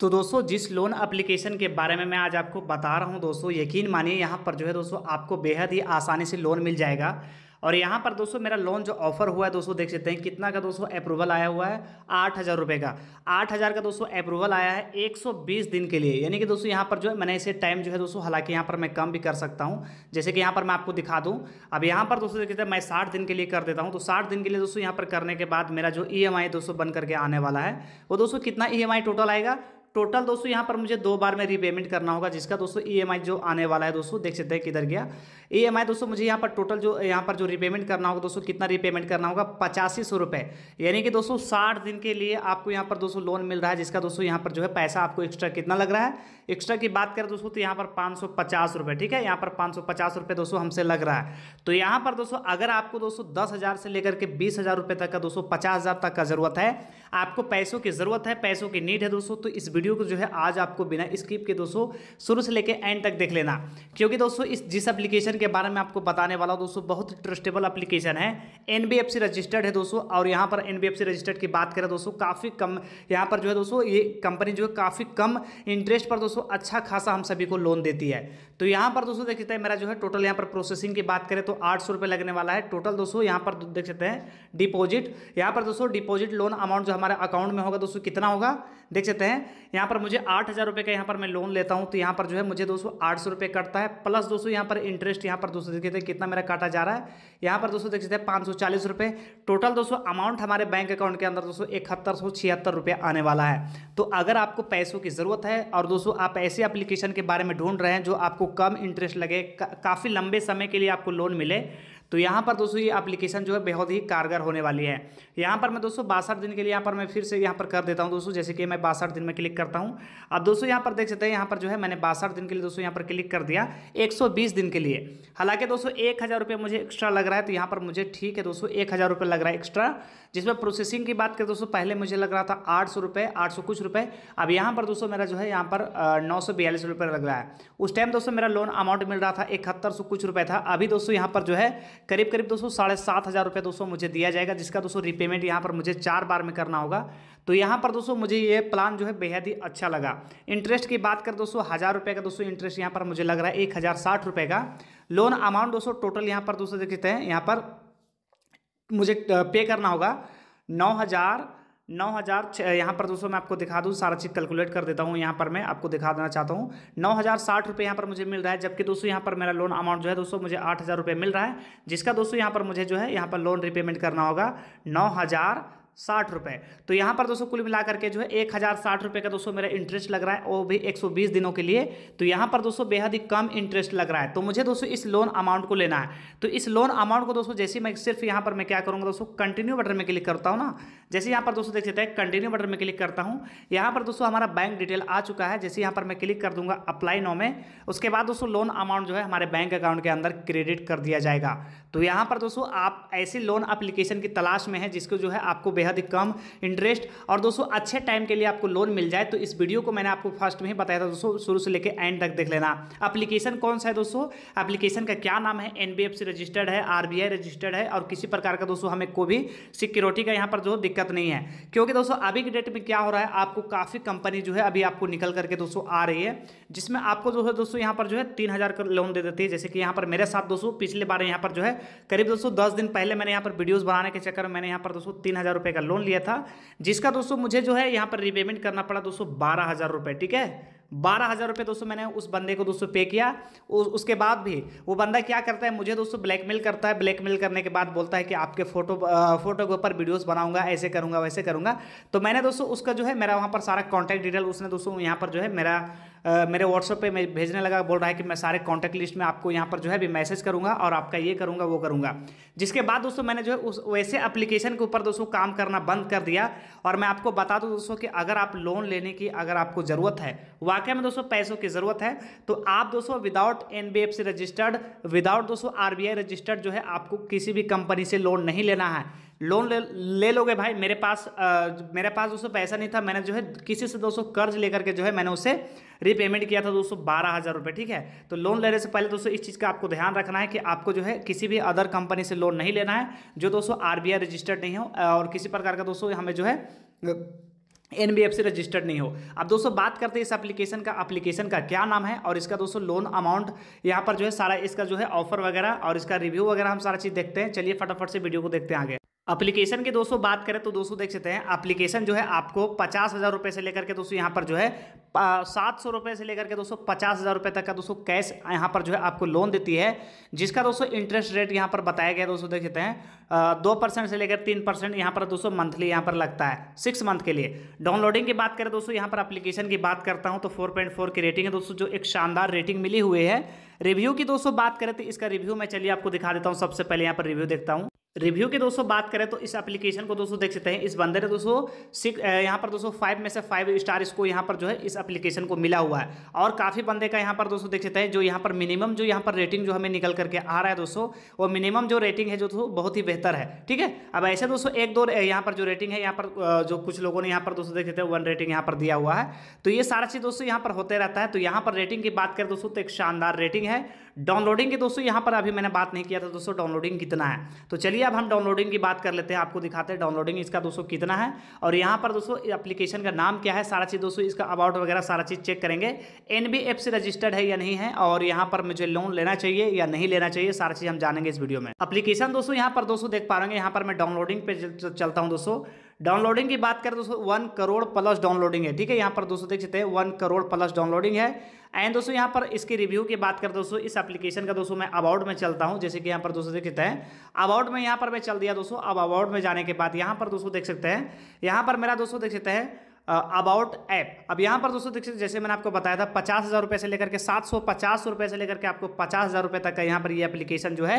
तो दोस्तों जिस लोन एप्लीकेशन के बारे में मैं आज आपको बता रहा हूं दोस्तों यकीन मानिए यहां पर जो है दोस्तों आपको बेहद ही आसानी से लोन मिल जाएगा और यहाँ पर दोस्तों मेरा लोन जो ऑफर हुआ है दोस्तों देख सकते हैं कितना का दोस्तों अप्रूवल आया हुआ है आठ हज़ार रुपये का आठ हज़ार का दोस्तों अप्रूवल आया है एक सौ बीस दिन के लिए यानी कि दोस्तों यहाँ पर जो है मैंने इसे टाइम जो है दोस्तों हालांकि यहाँ पर मैं कम भी कर सकता हूँ जैसे कि यहाँ पर मैं आपको दिखा दूँ अब यहाँ पर दोस्तों देख सकते हैं मैं साठ दिन के लिए कर देता हूँ तो साठ दिन के लिए दोस्तों यहाँ पर करने के बाद मेरा जो ई एम आई दोस्तों बन करके आने वाला है वो दोस्तों कितना ई एम आई टोटल आएगा टोटल दोस्तों यहां पर मुझे दो बार में रीपेमेंट करना होगा जिसका दोस्तों ई e जो आने वाला है दोस्तों देख सकते हैं किधर गया ई e दोस्तों मुझे यहाँ पर टोटल जो यहाँ पर जो रिपेमेंट करना होगा दोस्तों कितना रिपेमेंट करना होगा पचासी सौ रुपये यानी कि दोस्तों साठ दिन के लिए आपको यहाँ पर दोस्तों लोन मिल रहा है जिसका दोस्तों यहाँ पर जो है पैसा आपको एक्स्ट्रा कितना लग रहा है एक्स्ट्रा की बात करें दोस्तों तो यहाँ पर पाँच सौ पचास रुपये ठीक है यहाँ पर पाँच सौ पचास रुपये दोस्तों हमसे लग रहा है तो यहाँ पर दोस्तों अगर आपको दोस्तों दस हज़ार से लेकर के बीस हज़ार रुपये तक का दोस्तों पचास हज़ार तक का ज़रूरत है आपको पैसों की ज़रूरत है पैसों की नीड है दोस्तों तो इस वीडियो को जो है आज आपको बिना स्किप के दोस्तों शुरू से लेकर एंड तक देख लेना क्योंकि दोस्तों इस जिस एप्लीकेशन एप्लीकेशन के बारे में आपको बताने वाला हूँ दोस्तों बहुत ट्रस्टेबल एप्लीकेशन है एन रजिस्टर्ड है दोस्तों और यहाँ पर एन रजिस्टर्ड की बात करें दोस्तों काफ़ी कम यहाँ पर जो है दोस्तों ये कंपनी जो है काफ़ी कम इंटरेस्ट पर दोस्तों अच्छा खासा हम सभी को लोन देती है तो यहाँ पर दोस्तों देख सकते हैं मेरा जो है टोटल यहाँ पर प्रोसेसिंग की बात करें तो आठ सौ रुपये लगने वाला है टोटल दोस्तों यहाँ पर देख सकते हैं डिपॉजिट यहाँ पर दोस्तों डिपॉजिट लोन अमाउंट जो हमारे अकाउंट में होगा दोस्तों कितना होगा देख सकते हैं यहाँ पर मुझे आठ हज़ार रुपये का यहाँ पर मैं लोन लेता हूँ तो यहाँ पर जो है मुझे दोस्तों आठ सौ रुपये कटता है प्लस दोस्तों यहाँ पर इंटरेस्ट यहाँ पर दोस्तों देख सकते हैं कितना मेरा काटा जा रहा है यहाँ पर दोस्तों देख सकते हैं पाँच सौ चालीस रुपये टोटल दोस्तों अमाउंट हमारे बैंक अकाउंट के अंदर दोस्तों इकहत्तर सौ छिहत्तर रुपये आने वाला है तो अगर आपको पैसों की ज़रूरत है और दोस्तों आप ऐसे एप्लीकेशन के बारे में ढूंढ रहे हैं जो आपको कम इंटरेस्ट लगे काफ़ी लंबे समय के लिए आपको लोन मिले तो यहाँ पर दोस्तों ये एप्लीकेशन जो है बेहद ही कारगर होने वाली है यहाँ पर मैं दोस्तों बासठ दिन के लिए यहाँ पर मैं फिर से यहाँ पर कर देता हूँ दोस्तों जैसे कि मैं बासठ दिन में क्लिक करता हूँ अब दोस्तों यहाँ पर देख सकते हैं यहाँ पर जो है मैंने बासठ दिन के लिए दोस्तों यहाँ पर क्लिक कर दिया एक दिन के लिए हालांकि दोस्तों एक हज़ार मुझे एक्स्ट्रा लग रहा है तो यहाँ पर मुझे ठीक है दोस्तों एक हज़ार रुपये लग रहा है एक्स्ट्रा जिसमें प्रोसेसिंग की बात करें दोस्तों पहले मुझे लग रहा था आठ सौ रुपये आठ सौ कुछ रुपये अब यहाँ पर दोस्तों मेरा जो है यहाँ पर नौ सौ बयालीस रुपये लग रहा है उस टाइम दोस्तों मेरा लोन अमाउंट मिल रहा था इकहत्तर सौ कुछ रुपये था अभी दोस्तों यहाँ पर जो है करीब करीब दोस्तों साढ़े सात हज़ार रुपये दोस्तों मुझे दिया जाएगा जिसका दोस्तों रिपेमेंट यहाँ पर मुझे चार बार में करना होगा तो यहाँ पर दोस्तों मुझे ये प्लान जो है बेहद ही अच्छा लगा इंटरेस्ट की बात कर दोस्तों हज़ार रुपये का दोस्तों इंटरेस्ट यहाँ पर मुझे लग रहा है एक हज़ार साठ रुपये का लोन अमाउंट दोस्तों टोटल यहाँ पर दोस्तों देखते हैं यहाँ पर मुझे पे करना होगा नौ हज़ार नौ हज़ार यहाँ पर दोस्तों मैं आपको दिखा दूँ सारा चीज़ कैलकुलेट कर देता हूँ यहाँ पर मैं आपको दिखा देना चाहता हूँ नौ हज़ार साठ रुपये यहाँ पर मुझे मिल रहा है जबकि दोस्तों यहाँ पर मेरा लोन अमाउंट जो है दोस्तों मुझे आठ हज़ार रुपये मिल रहा है जिसका दोस्तों यहाँ पर मुझे जो है यहाँ पर लोन रिपेमेंट करना होगा नौ हज़ार साठ रुपए तो यहां पर दोस्तों कुल मिलाकर के जो है एक हज़ार साठ रुपए का दोस्तों मेरा इंटरेस्ट लग रहा है वो भी एक सौ बीस दिनों के लिए तो यहाँ पर दोस्तों बेहद ही कम इंटरेस्ट लग रहा है तो मुझे दोस्तों इस लोन अमाउंट को लेना है तो इस लोन अमाउंट को दोस्तों जैसे मैं सिर्फ यहां पर मैं क्या करूंगा दोस्तों कंटिन्यू बटन में क्लिक करता हूँ ना जैसे यहाँ पर दोस्तों देख सकते हैं कंटिन्यू बटन में क्लिक करता हूँ यहाँ पर दोस्तों हमारा बैंक डिटेल आ चुका है जैसे यहाँ पर मैं क्लिक कर दूंगा अप्लाई नो में उसके बाद दोस्तों लोन अमाउंट जो है हमारे बैंक अकाउंट के अंदर क्रेडिट कर दिया जाएगा तो यहां पर दोस्तों आप ऐसी लोन अप्लीकेशन की तलाश में है जिसको जो है आपको बेहद बेहद ही कम इंटरेस्ट और दोस्तों अच्छे टाइम के लिए आपको लोन मिल जाए तो इस वीडियो को मैंने आपको फर्स्ट में ही बताया था दोस्तों शुरू से लेकर एंड तक देख लेना अप्लीकेशन कौन सा है दोस्तों अप्लीकेशन का क्या नाम है एन रजिस्टर्ड है आर रजिस्टर्ड है और किसी प्रकार का दोस्तों हमें कोई भी सिक्योरिटी का यहाँ पर जो दिक्कत नहीं है क्योंकि दोस्तों अभी के डेट में क्या हो रहा है आपको काफ़ी कंपनी जो है अभी आपको निकल करके दोस्तों आ रही है जिसमें आपको जो है दोस्तों यहाँ पर जो है तीन हज़ार का लोन दे देती है जैसे कि यहाँ पर मेरे साथ दोस्तों पिछले बार यहाँ पर जो है करीब दोस्तों दस दिन पहले मैंने यहाँ पर वीडियोज़ बनाने के चक्कर में मैंने यहाँ पर दोस्तों तीन हज़ार रुपये का लोन लिया था जिसका दोस्तों मुझे जो है यहाँ पर रिपेमेंट करना पड़ा दोस्तों बारह हज़ार रुपये ठीक है बारह हज़ार रुपये दोस्तों मैंने उस बंदे को दोस्तों पे किया उस, उसके बाद भी वो बंदा क्या करता है मुझे दोस्तों ब्लैकमेल करता है ब्लैकमेल करने के बाद बोलता है कि आपके फोटो फोटो के ऊपर वीडियोस बनाऊंगा ऐसे करूंगा वैसे करूंगा तो मैंने दोस्तों उसका जो है मेरा वहाँ पर सारा कॉन्टैक्ट डिटेल उसने दोस्तों यहाँ पर जो है मेरा मेरे व्हाट्सअप पे भेजने लगा बोल रहा है कि मैं सारे कॉन्टैक्ट लिस्ट में आपको यहाँ पर जो है भी मैसेज करूँगा और आपका ये करूँगा वो करूँगा जिसके बाद दोस्तों मैंने जो है उस वैसे एप्लीकेशन के ऊपर दोस्तों काम करना बंद कर दिया और मैं आपको बता दूँ दोस्तों कि अगर आप लोन लेने की अगर आपको ज़रूरत है वाकई में दोस्तों पैसों की ज़रूरत है तो आप दोस्तों विदाउट एन रजिस्टर्ड विदाउट दोस्तों आर रजिस्टर्ड जो है आपको किसी भी कंपनी से लोन नहीं लेना है लोन ले, ले लोगे भाई मेरे पास आ, मेरे पास दोस्तों पैसा नहीं था मैंने जो है किसी से दोस्तों कर्ज लेकर के जो है मैंने उसे रीपेमेंट किया था दोस्तों बारह हज़ार रुपये ठीक है तो लोन लेने से पहले दोस्तों इस चीज़ का आपको ध्यान रखना है कि आपको जो है किसी भी अदर कंपनी से लोन नहीं लेना है जो दोस्तों आर रजिस्टर्ड नहीं हो और किसी प्रकार का दोस्तों हमें जो है एन बी एफ रजिस्टर्ड नहीं हो अब दोस्तों बात करते हैं इस एप्लीकेशन का एप्लीकेशन का क्या नाम है और इसका दोस्तों लोन अमाउंट यहाँ पर जो है सारा इसका जो है ऑफर वगैरह और इसका रिव्यू वगैरह हम सारा चीज़ देखते हैं चलिए फटाफट से वीडियो को देखते हैं आगे अप्लीकेशन की दोस्तों बात करें तो दोस्तों देख सकते हैं अप्लीकेशन जो है आपको पचास हज़ार रुपये से लेकर के दोस्तों यहाँ पर जो है सात सौ रुपये से लेकर के दोस्तों पचास हज़ार रुपये तक का दोस्तों कैश यहाँ पर जो है आपको लोन देती है जिसका दोस्तों इंटरेस्ट रेट यहाँ पर बताया गया दोस्तों देख सकते हैं दो परसेंट से लेकर तीन परसेंट यहाँ पर दोस्तों मंथली यहाँ पर लगता है सिक्स मंथ के लिए डाउनलोडिंग की बात करें दोस्तों यहाँ पर अप्लीकेशन की बात करता हूँ तो फोर पॉइंट फोर की रेटिंग है दोस्तों जो एक शानदार रेटिंग मिली हुई है रिव्यू की दोस्तों बात करें तो इसका रिव्यू मैं चलिए आपको दिखा देता हूँ सबसे पहले यहाँ पर रिव्यू देखता हूँ रिव्यू की दोस्तों बात करें तो इस एप्लीकेशन को दोस्तों देख सकते हैं इस बंदर ने दोस्तों सिक्स यहाँ पर दोस्तों फाइव में से फाइव स्टार इसको यहाँ पर जो है इस एप्लीकेशन को मिला हुआ है और काफ़ी बंदे का यहाँ पर दोस्तों देख सकते हैं जो यहाँ पर मिनिमम जो यहाँ पर रेटिंग जो हमें निकल करके आ रहा है दोस्तों वो मिनिमम जो रेटिंग है जो दोस्तों बहुत ही बेहतर है ठीक है अब ऐसे दोस्तों एक दो यहाँ पर जो रेटिंग है यहाँ पर जो कुछ लोगों ने यहाँ पर दोस्तों देख सकते हैं वन रेटिंग यहाँ पर दिया हुआ है तो ये सारा चीज़ दोस्तों यहाँ पर होते रहता है तो यहाँ पर रेटिंग की बात करें दोस्तों तो एक शानदार रेटिंग है डाउनलोडिंग की दोस्तों यहाँ पर अभी मैंने बात नहीं किया था दोस्तों डाउनलोडिंग कितना है तो चलिए अब हम डाउनलोडिंग की बात कर लेते हैं आपको दिखाते हैं डाउनलोडिंग इसका दोस्तों कितना है और यहाँ पर दोस्तों एप्लीकेशन का नाम क्या है सारा चीज़ दोस्तों इसका अबाउट वगैरह सारा चीज़ चेक करेंगे एन रजिस्टर्ड है या नहीं है और यहाँ पर मुझे लोन लेना चाहिए या नहीं लेना चाहिए सारा चीज़ हम जानेंगे इस वीडियो में अप्लीकेशन दोस्तों यहाँ पर दोस्तों देख पा रहे यहाँ पर मैं डाउनलोडिंग पे चलता हूँ दोस्तों डाउनलोडिंग की बात करें तो दोस्तों वन करोड़ प्लस डाउनलोडिंग है ठीक है यहाँ पर दोस्तों देख सकते हैं वन करोड़ प्लस डाउनलोडिंग है एंड दोस्तों यहाँ पर इसके रिव्यू की बात करें दोस्तों इस एप्लीकेशन का दोस्तों मैं अबाउट में चलता हूँ जैसे कि यहाँ पर दोस्तों देख सकते हैं अबाउट में यहाँ पर मैं चल दिया दोस्तों अब अबाउट में जाने के बाद यहाँ पर दोस्तों देख सकते हैं यहाँ पर मेरा दोस्तों देख सकते हैं अबाउट ऐप अब यहाँ पर दोस्तों देखिए जैसे मैंने आपको बताया था पचास हज़ार रुपये से लेकर के सात सौ पचास रुपये से लेकर के आपको पचास हज़ार रुपये तक का यहाँ पर ये यह एप्लीकेशन जो है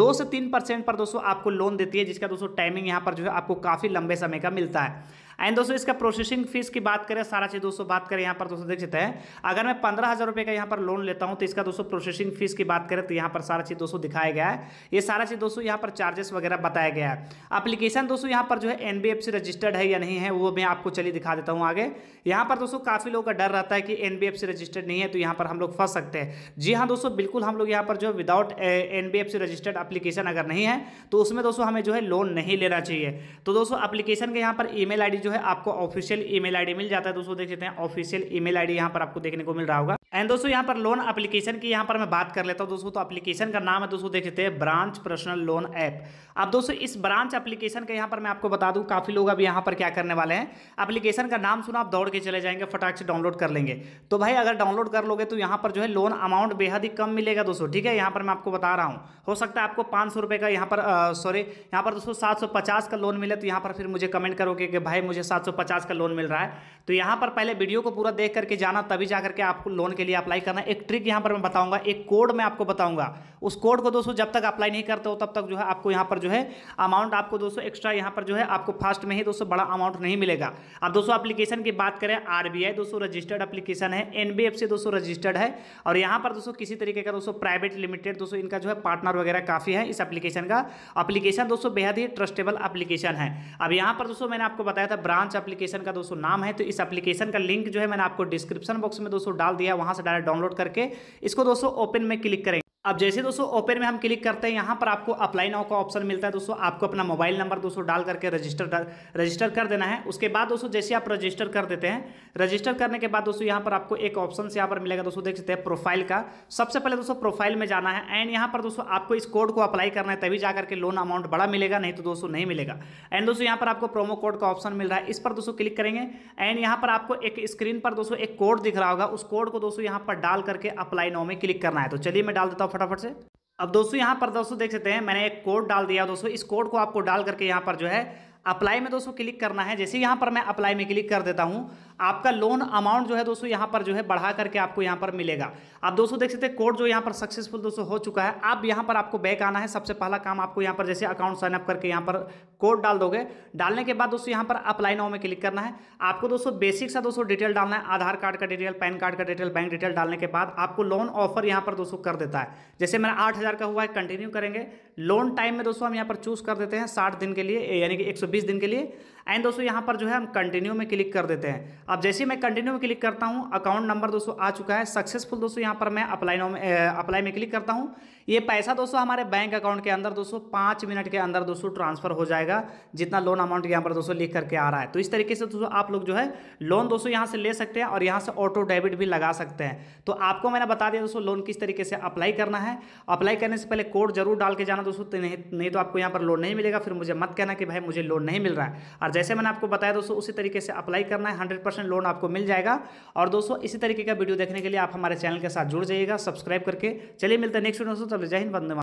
दो से तीन परसेंट पर दोस्तों आपको लोन देती है जिसका दोस्तों टाइमिंग यहाँ पर जो है आपको काफ़ी लंबे समय का मिलता है एंड दोस्तों इसका प्रोसेसिंग फीस की बात करें सारा चीज दोस्तों बात करें यहाँ पर दोस्तों देख सकते हैं अगर मैं पंद्रह हज़ार रुपये का यहाँ पर लोन लेता हूँ तो इसका दोस्तों प्रोसेसिंग फीस की बात करें तो यहाँ पर सारा चीज़ दोस्तों दिखाया गया है ये सारा चीज़ दोस्तों यहाँ पर चार्जेस वगैरह बताया गया है अप्लीकेशन दोस्तों यहाँ पर जो है एन रजिस्टर्ड है या नहीं है वो मैं आपको चलिए दिखा देता हूँ आगे यहाँ पर दोस्तों काफ़ी लोगों का डर रहता है कि एन रजिस्टर्ड नहीं है तो यहाँ पर हम लोग फंस सकते हैं जी हाँ दोस्तों बिल्कुल हम लोग यहाँ पर जो विदाउट एन रजिस्टर्ड अप्लीकेशन अगर नहीं है तो उसमें दोस्तों हमें जो है लोन नहीं लेना चाहिए तो दोस्तों अप्लीकेशन के यहाँ पर ई मेल जो है आपको ऑफिशियल ईमेल आईडी मिल जाता है दोस्तों देख सकते हैं ऑफिशियल ईमेल आईडी यहाँ पर आपको देखने को मिल रहा होगा एंड दोस्तों यहाँ पर लोन एप्लीकेशन की यहाँ पर मैं बात कर लेता हूँ दोस्तों तो एप्लीकेशन का नाम है दोस्तों देख सकते हैं ब्रांच पर्सनल लोन ऐप अब दोस्तों इस ब्रांच एप्लीकेशन का यहाँ पर मैं आपको बता दूँ काफ़ी लोग अब यहाँ पर क्या करने वाले हैं एप्लीकेशन का नाम सुना आप दौड़ के चले जाएंगे फटाक से डाउनलोड कर लेंगे तो भाई अगर डाउनलोड कर लोगे तो यहाँ पर जो है लोन अमाउंट बेहद ही कम मिलेगा दोस्तों ठीक है यहाँ पर मैं आपको बता रहा हूँ हो सकता है आपको पाँच का यहाँ पर सॉरी यहाँ पर दोस्तों सात का लोन मिले तो यहाँ पर फिर मुझे कमेंट करोगे कि भाई मुझे मुझे 750 का लोन मिल रहा है तो यहाँ पर पहले वीडियो को पूरा देख करके जाना तभी जा करके आपको लोन के लिए अप्लाई करना एक ट्रिक यहाँ पर मैं बताऊँगा एक कोड मैं आपको बताऊँगा उस कोड को दोस्तों जब तक अप्लाई नहीं करते हो तब तक जो है आपको यहाँ पर जो है अमाउंट आपको दोस्तों एक्स्ट्रा यहाँ पर जो है आपको फास्ट में ही दोस्तों बड़ा अमाउंट नहीं मिलेगा अब दोस्तों अपलीकेशन की बात करें आर दोस्तों रजिस्टर्ड अपलीकेशन है एन दोस्तों रजिस्टर्ड है और यहाँ पर दोस्तों किसी तरीके का दोस्तों प्राइवेट लिमिटेड दोस्तों इनका जो है पार्टनर वगैरह काफ़ी है इस एप्लीकेशन का एप्लीकेशन दोस्तों बेहद ही ट्रस्टेबल एप्लीकेशन है अब यहाँ पर दोस्तों मैंने आपको बताया था ब्रांच एप्लीकेशन का दोस्तों नाम है तो इस एप्लीकेशन का लिंक जो है मैंने आपको डिस्क्रिप्शन बॉक्स में दोस्तों डाल दिया वहां से डायरेक्ट डाउनलोड करके इसको दोस्तों ओपन में क्लिक करेंगे अब जैसे दोस्तों ओपन में हम क्लिक करते हैं यहाँ पर आपको अप्लाई नाउ का ऑप्शन मिलता है दोस्तों आपको अपना मोबाइल नंबर दोस्तों डाल करके रजिस्टर रजिस्टर कर देना है उसके बाद दोस्तों जैसे आप रजिस्टर कर देते हैं रजिस्टर करने के बाद दोस्तों यहाँ पर आपको एक ऑप्शन से यहाँ पर मिलेगा दोस्तों देख सकते हैं प्रोफाइल का सबसे पहले दोस्तों प्रोफाइल में जाना है एंड यहाँ पर दोस्तों आपको इस कोड को अप्लाई करना है तभी जा करके लोन अमाउंट बड़ा मिलेगा नहीं तो दोस्तों नहीं मिलेगा एंड दोस्तों यहाँ पर आपको प्रोमो कोड का ऑप्शन मिल रहा है इस पर दोस्तों क्लिक करेंगे एंड यहाँ पर आपको एक स्क्रीन पर दोस्तों एक कोड दिख रहा होगा उस कोड को दोस्तों यहाँ पर डाल करके अप्लाई नाउ में क्लिक करना है तो चलिए मैं डाल देता हूँ फटाफट से अब दोस्तों यहाँ पर दोस्तों देख सकते हैं मैंने एक कोड डाल दिया दोस्तों इस कोड को आपको डाल करके यहाँ पर जो है अप्लाई में दोस्तों क्लिक करना है जैसे यहाँ पर मैं अप्लाई में क्लिक कर देता हूँ आपका लोन अमाउंट जो है दोस्तों यहाँ पर जो है बढ़ा करके आपको यहाँ पर मिलेगा आप दोस्तों देख सकते हैं कोड जो यहाँ पर सक्सेसफुल दोस्तों हो चुका है अब यहाँ पर आपको बैक आना है सबसे पहला काम आपको यहाँ पर जैसे अकाउंट साइनअप करके यहाँ पर कोड डाल दोगे डालने के बाद दोस्तों यहाँ पर अप्लाई नाउ में क्लिक करना है आपको दोस्तों बेसिक सा दोस्तों डिटेल डालना है आधार कार्ड का डिटेल पैन कार्ड का डिटेल बैंक डिटेल डालने के बाद आपको लोन ऑफर यहाँ पर दोस्तों कर देता है जैसे मेरा आठ का हुआ है कंटिन्यू करेंगे लोन टाइम में दोस्तों हम यहाँ पर चूज कर देते हैं साठ दिन के लिए यानी कि एक बीस दिन के लिए एंड दोस्तों यहाँ पर जो है हम कंटिन्यू में क्लिक कर देते हैं अब जैसे मैं कंटिन्यू में क्लिक करता हूँ अकाउंट नंबर दोस्तों आ चुका है सक्सेसफुल दोस्तों यहाँ पर मैं अप्लाई अप्लाई में क्लिक करता हूँ ये पैसा दोस्तों हमारे बैंक अकाउंट के अंदर दोस्तों पाँच मिनट के अंदर दोस्तों ट्रांसफर हो जाएगा जितना लोन अमाउंट यहाँ पर दोस्तों लिख करके आ रहा है तो इस तरीके से दोस्तों आप लोग जो है लोन दोस्तों यहाँ से ले सकते हैं और यहाँ से ऑटो डेबिट भी लगा सकते हैं तो आपको मैंने बता दिया दोस्तों लोन किस तरीके से अप्लाई करना है अप्लाई करने से पहले कोड जरूर डाल के जाना दोस्तों नहीं तो आपको यहाँ पर लोन नहीं मिलेगा फिर मुझे मत कहना कि भाई मुझे लोन नहीं मिल रहा है और जैसे मैंने आपको बताया दोस्तों उसी तरीके से अप्लाई करना है हंड्रेड लोन आपको मिल जाएगा और दोस्तों इसी तरीके का वीडियो देखने के लिए आप हमारे चैनल के साथ जुड़ जाइएगा सब्सक्राइब करके चलिए मिलते हैं नेक्स्ट वीडियो दोस्तों तब जय हिंद बंद